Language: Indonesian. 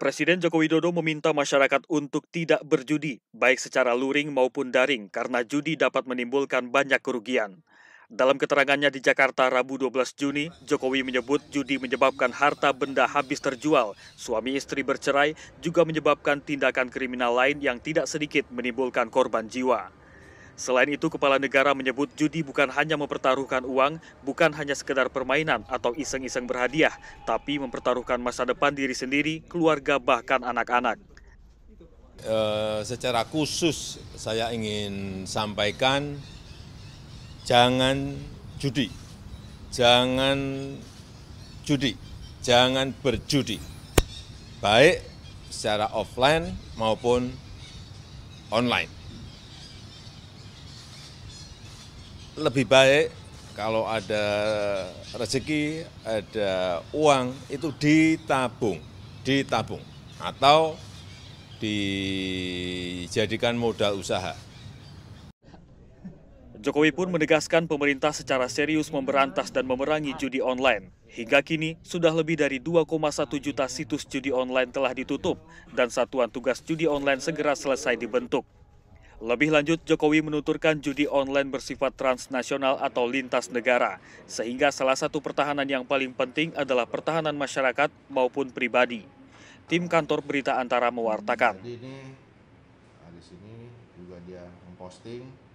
Presiden Joko Widodo meminta masyarakat untuk tidak berjudi, baik secara luring maupun daring, karena judi dapat menimbulkan banyak kerugian. Dalam keterangannya di Jakarta Rabu 12 Juni, Jokowi menyebut judi menyebabkan harta benda habis terjual, suami istri bercerai, juga menyebabkan tindakan kriminal lain yang tidak sedikit menimbulkan korban jiwa. Selain itu, kepala negara menyebut judi bukan hanya mempertaruhkan uang, bukan hanya sekedar permainan atau iseng-iseng berhadiah, tapi mempertaruhkan masa depan diri sendiri, keluarga, bahkan anak-anak. E, secara khusus saya ingin sampaikan, jangan judi, jangan judi, jangan berjudi, baik secara offline maupun online. lebih baik kalau ada rezeki, ada uang itu ditabung, ditabung atau dijadikan modal usaha. Jokowi pun menegaskan pemerintah secara serius memberantas dan memerangi judi online. Hingga kini, sudah lebih dari 2,1 juta situs judi online telah ditutup dan satuan tugas judi online segera selesai dibentuk. Lebih lanjut, Jokowi menuturkan judi online bersifat transnasional atau lintas negara, sehingga salah satu pertahanan yang paling penting adalah pertahanan masyarakat maupun pribadi. Tim kantor berita antara mewartakan. ini, ah, di sini juga dia memposting